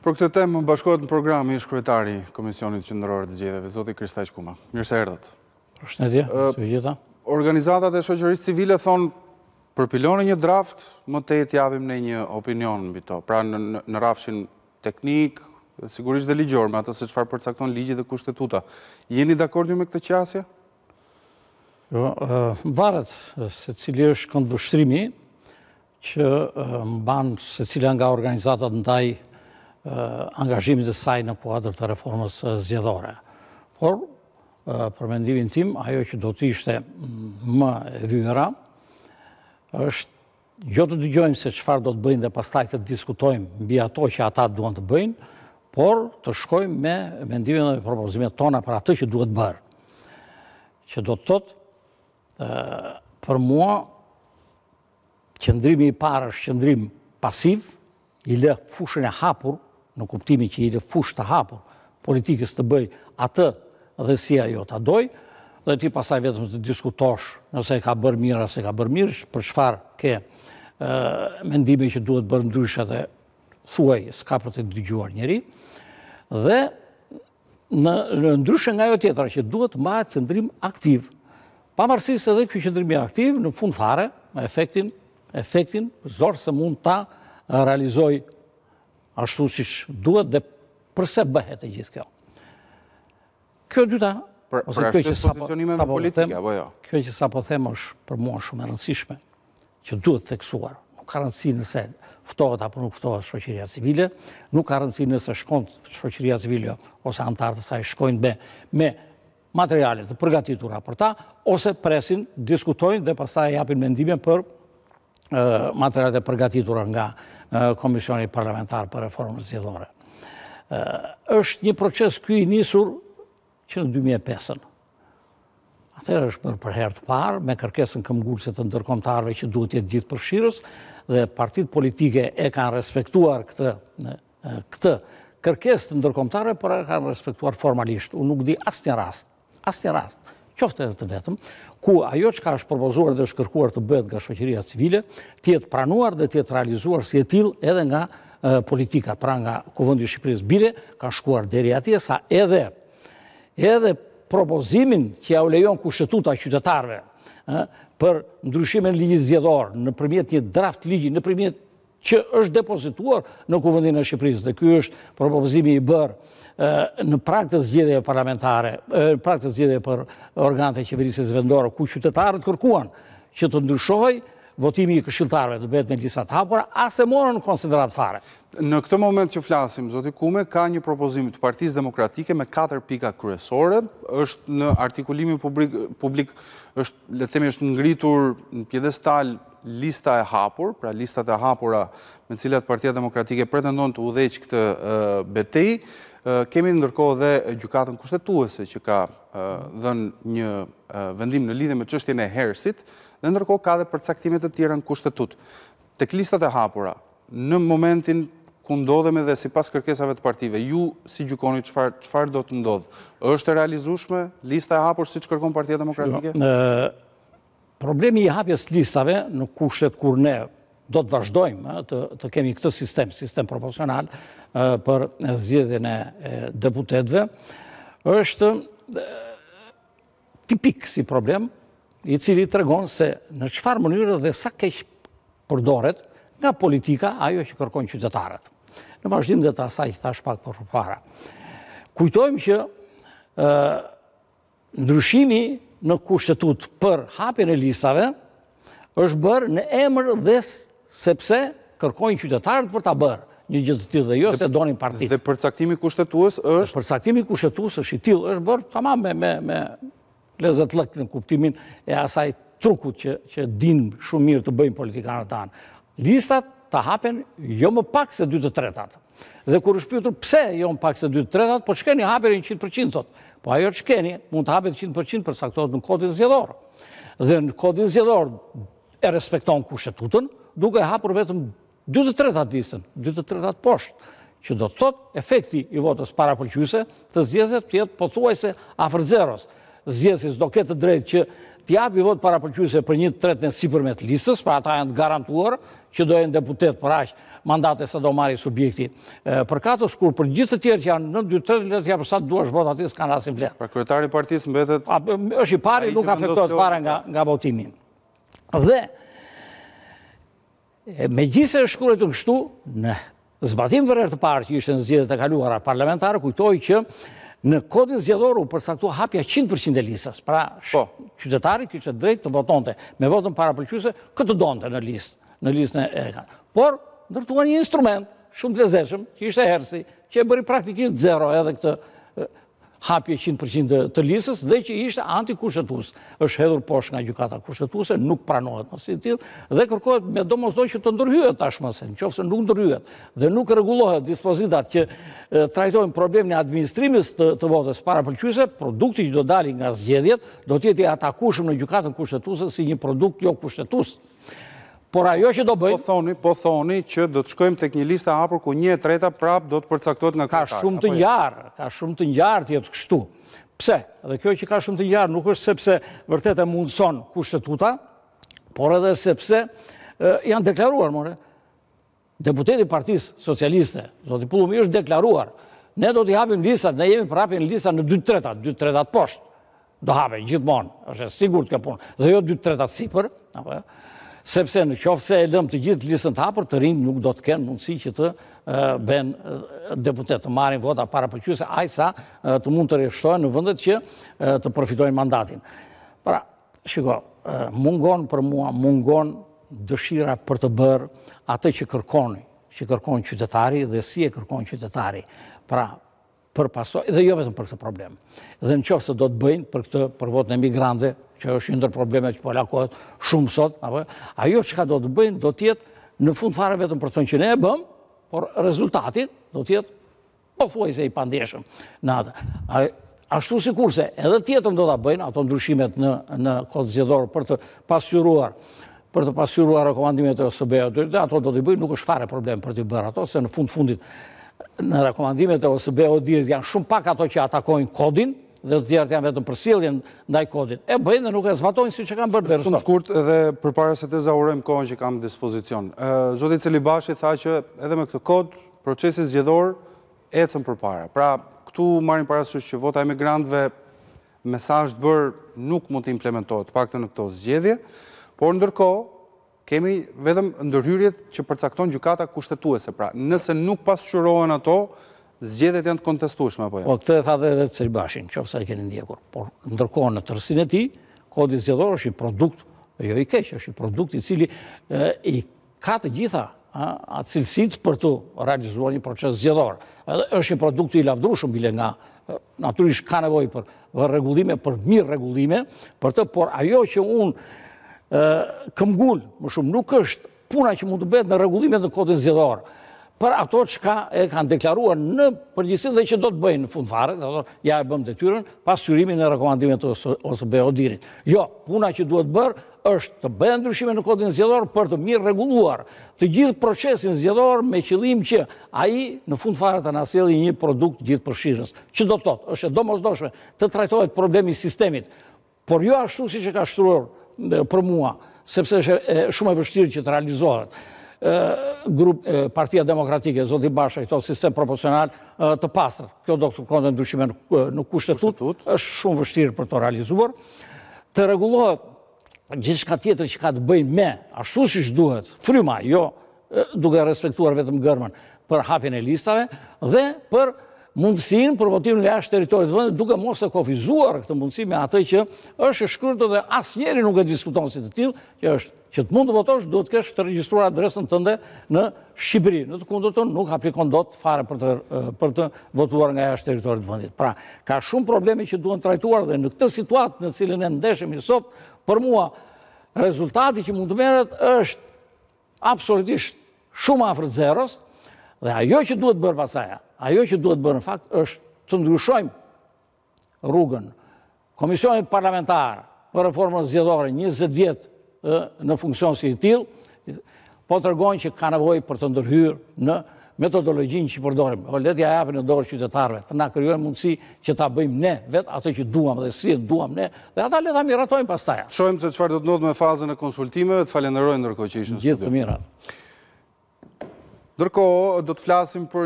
Për këtë temë më bashkohet në program i shkretari Komisionit Qëndërorë të Gjedeve, Zoti Kristaj Shkuma. Mirë se erdët. Rështë së gjitha. Organizatat e shëgjërisë civile thonë përpilonë një draft, më të e tjavim në një opinion pra, në bito. Pra në rafshin teknik, sigurisht dhe ligjor, me atës e qëfar përcakton ligjit dhe kushtetuta. Jeni dhe një me këtë qasja? Jo, varet, se cili është këndë vështrimi, që mbanë se cila nga organizatat ndaj angazhimit të saj në kuadrë të reformës zjedhore. Por, për mendimin tim, ajo që do të ishte mm, më e vyra, është jo të dëgjojmë se qëfar do të bëjnë dhe pastaj të diskutojmë mbi ato që ata duan të bëjnë, por të shkojmë me mendimin dhe propozimet tona për atë që duhet bërë. Që do të tëtë, për mua, qëndrimi i parë është qëndrim pasiv, i lë fushën e hapur, në kuptimi që i dhe fush të hapur politikës të bëj atë dhe si ajo të doj, dhe ti pasaj vetëm të diskutosh nëse ka bërë mirë, ase ka bërë mirë, për shfar ke mendime që duhet bërë ndryshë dhe thuaj s'ka për të dygjuar njeri, dhe në ndryshë nga jo tjetëra që duhet ma cëndrim aktiv, pa marësis edhe kështë cëndrimi aktiv në fund fare, efektin, efektin, zorë se mund ta realizoj ashtu si që duhet dhe përse bëhet e gjithë kjo. Kjo dyta, ose kjo që sa po them, jo? kjo që sa po them është për mua shumë e rëndësishme, që duhet theksuar, nuk ka rëndësi nëse ftohet apo nuk ftohet shoqëria civile, nuk ka rëndësi nëse shkon shoqëria civile ose antarët e saj shkojnë me, me materialet të përgatitura për ta, ose presin, diskutojnë dhe e japin mendime për materialet e përgatitura nga Komisioni Parlamentar për Reformës Zjedhore. Êshtë një proces i njësur që në 2005-ën. Atërë është për herë të parë, me kërkesën këmgullësit të ndërkomtarve që duhet jetë gjithë përshirës, dhe partit politike e kanë respektuar këtë kërkesë të ndërkomtarve, por e kanë respektuar formalisht. Unë nuk di asë një rast, asë një rast, qofte edhe të vetëm, ku ajo që ka është propozuar dhe është kërkuar të bëhet nga shqoqëria civile, tjetë pranuar dhe tjetë realizuar si e til edhe nga politika, pra nga kuvëndi Shqipërisë Bire, ka shkuar dheri atje, sa edhe propozimin që ja u lejon ku qytetarve për ndryshime në ligjit zjedor, në përmjet një draft ligjit, në përmjet që është depozituar në kuvëndin e Shqipërisë. Dhe kjo është propozimi i bërë në praktë të zgjede parlamentare, në praktë të zgjede për organët e qeverisës vendore, ku qytetarët kërkuan që të ndryshoj votimi i këshiltarve të betë me lisat hapura, asë e morën në konsiderat fare. Në këtë moment që flasim, Zoti Kume, ka një propozim të partiz demokratike me 4 pika kryesore, është në artikulimin publik, publik është, letemi, është ngritur në pjedestal lista e hapur, pra listat e hapura me cilat Partia Demokratike pretendon të udheq këtë betej, kemi ndërkohë dhe gjukatën kushtetuese që ka dhenë një vendim në lidhe me qështjën e hersit, dhe ndërkohë ka dhe përcaktimet e tjera në kushtetut. Tek listat e hapura, në momentin ku ndodheme dhe si pas kërkesave të partive, ju si gjukoni qëfar do të ndodhë? është realizushme lista e hapur si që kërkon Partia Demokratike? Në... Problemi i hapjes listave në kushtet kur ne do të vazhdojmë të kemi këtë sistem, sistem proporcional për zjedhjën e deputetve, është tipik si problem i cili të regonë se në qëfar mënyrë dhe sa kesh përdoret nga politika ajo që kërkojnë qytetarët. Në vazhdim dhe të asaj që thash pak për përpara. Kujtojmë që ndryshimi në kushtetut për hapjën e lisave, është bërë në emër dhe sepse kërkojnë qytetarët për ta bërë një gjithë të tjilë dhe jo se donin partit. Dhe përcaktimi kushtetuës është... Përcaktimi kushtetuës është i tjilë është bërë të ma me lezet lëkë në kuptimin e asaj trukut që din shumë mirë të bëjmë politikanët tanë. Lisat të hapen jo më pak se 2 të tretat. Dhe kur është pjotur pse jo më pak se 2 të tretat, po shkeni hapen e 100%, thot. Po ajo që keni mund të hapen 100% përsaktohet në kodin zjedor. Dhe në kodin zjedor e respekton kushtetutën, duke e hapur vetëm 2 të tretat disën, 2 të tretat poshtë, që do të thot efekti i votës para përqyse të zjezet të jetë pëthuaj se afer zeros. Zjezis do ketë drejt që t'japi votë para përqyse për një të tretën si përmet listës, pra ata janë të garantuar, që dojnë deputet për aqë mandate sa do marri subjekti. Për katës kur për gjithë të tjerë që janë në 2-3 letë, ja përsa të duash votë atë, s'kanë rasim vletë. Pra kërëtari partisë mbetet... është i pari, nuk afektojt fare nga votimin. Dhe, me gjithë e shkurët të kështu, në zbatim vërër të parë që ishte në zhjede të kaluara parlamentarë, kujtoj që në kodin zhjedoru përstaktua hapja 100% e lisës. Pra, po. qytetari kështë drejt të votonte me votën para përqyse, këtë donte në listë në listën e kanë. Por, ndërtuar një instrument, shumë të lezeshëm, që ishte herësi, që e bëri praktikisht zero edhe këtë hapje 100% të lisës, dhe që ishte antikushtetus, është hedhur poshë nga gjukata kushtetuse, nuk pranohet në si tjilë, dhe kërkohet me do mosdoj që të ndërhyet tashmasen, që ofse nuk ndërhyet, dhe nuk regulohet dispozitat që trajtojnë problem një administrimis të votës para përqyse, produkti që do dali nga zgjedjet, do tjeti ata kushëm në gjukata kushtetuse si një produkt jo kushtetusë. Por ajo që do bëjmë... Po thoni, po thoni që do të shkojmë të kënjë lista hapur ku një e treta prap do të përcaktot nga kërkaj. Ka shumë të jo? njarë, ka shumë të njarë të jetë kështu. Pse? Dhe kjo që ka shumë të njarë nuk është sepse vërtet e mundëson kushtetuta, por edhe sepse janë deklaruar, more. Deputeti partisë socialiste, do t'i pullu mi është deklaruar. Ne do t'i hapim listat, ne jemi prapje në listat në 2 tretat, 2 tretat poshtë. Do hape, gjithmonë, është Dhe jo 2 sepse në qofë se e lëmë të gjithë lisën të hapër, të rinjë nuk do të kenë mundësi që të ben deputet të marin vota para për a i sa të mund të reshtojnë në vëndet që të përfitojnë mandatin. Pra, shiko, mungon për mua, mungon dëshira për të bërë atë që kërkoni, që kërkoni qytetari dhe si e kërkoni qytetari. Pra, për pasoj, dhe jo vetëm për këtë problem. Dhe në qofë se do të bëjnë për këtë përvot në emigrante, që është ndër probleme që po lakohet shumë sot, ajo që ka do të bëjnë do tjetë në fund fare vetëm për të në që ne e bëmë, por rezultatin do tjetë po thuaj se i pandeshëm. Ashtu si kurse, edhe tjetëm do të bëjnë ato ndryshimet në kodë zjedorë për të pasyruar për të pasyruar rekomandimet e SBA, dhe ato do të bëjnë, nuk është fare problem për të bërë ato, se në fund-fundit në rekomandimet e ose beho janë shumë pak ato që atakojnë kodin, dhe të djerët janë vetëm përsilin ndaj kodit. E bëjnë dhe nuk e zbatojnë si që kam bërë dërështë. Shumë shkurt edhe për para se të zaurojmë kohën që kam dispozicion. Zotit Cilibashi tha që edhe me këtë kod, procesis gjithor e cëmë për para. Pra, këtu marim para që vota emigrantve mesajt bërë nuk mund të implementohet pak të në këto zgjedje, por ndërko, kemi vedhëm ndërhyrjet që përcakton gjukata kushtetuese. Pra, nëse nuk pasqyrohen ato, zgjedhet janë të kontestushme, apo ja? Jo? Po, këtë e tha dhe dhe të cëribashin, që fësa e keni ndjekur. Por, ndërkohë në tërsin e ti, kodi zjedor është i produkt, jo i keqë, është i produkt i cili i ka të gjitha atë cilësit për të realizuar një proces zjedor. është i produkt i shumë, bile nga naturisht ka nevoj për regullime, për mirë regullime, për të, por ajo që unë këmgull, më shumë, nuk është puna që mund të betë në regullimet në kodin zjedhore, për ato që ka e kanë deklaruar në përgjësit dhe që do të bëjnë në fundfare, dhe ato ja e bëm të tyren pas syrimi në rekomandimet të ose beodirit. Jo, puna që duhet bërë është të bëjnë ndryshime në kodin zjedor për të mirë regulluar të gjithë procesin zjedor me qëlim që aji në fundfare të nasjeli një produkt gjithë përshirës. Që do të totë, është e do mos doshme të trajtojt problemi sistemit, por jo ashtu si që ka shtruar për mua, sepse është shumë e vështirë që të realizohet partia demokratike, Zoti Basha, këto sistem proporcional të pasër, kjo do të kondë ndryshime në kushtetut, është shumë vështirë për të realizuar, të regulohet gjithë shka tjetër që ka të bëjnë me, ashtu që duhet, fryma, jo, duke respektuar vetëm gërmën, për hapjen e listave dhe për mundësin për votimin nga ashtë teritorit vëndë, duke mos të kofizuar këtë mundësin me atë që është shkryrto dhe asë njeri nuk e diskuton si të tilë, që është që të mund të votosh, duhet kështë të registruar adresën tënde në Shqipëri. Në të kundër të nuk aplikon do të fare eh, për të votuar nga jashtë teritorit vëndit. Pra, ka shumë probleme që duhet të trajtuar dhe në këtë situatë në cilin e ndeshemi sot, për mua, rezultati që mund të është absolutisht shumë zeros, dhe ajo që duhet bërë pasaja, ajo që duhet bërë në fakt është të ndryshojmë rrugën. Komisionit parlamentar për reformën zjedore 20 vjetë në funksion si i tilë, po të rgonë që ka nevoj për të ndërhyrë në metodologjin që përdorim. O letja japë në dorë qytetarve, të na kryojnë mundësi që ta bëjmë ne, vetë atë që duham dhe si duham ne, dhe ata leta miratojmë pas taja. Të shojmë se qëfar do të nëtë me fazën e konsultimeve, të falenerojnë nërko që ishë në studio. Gjithë të mirat. Nërko, do të flasim për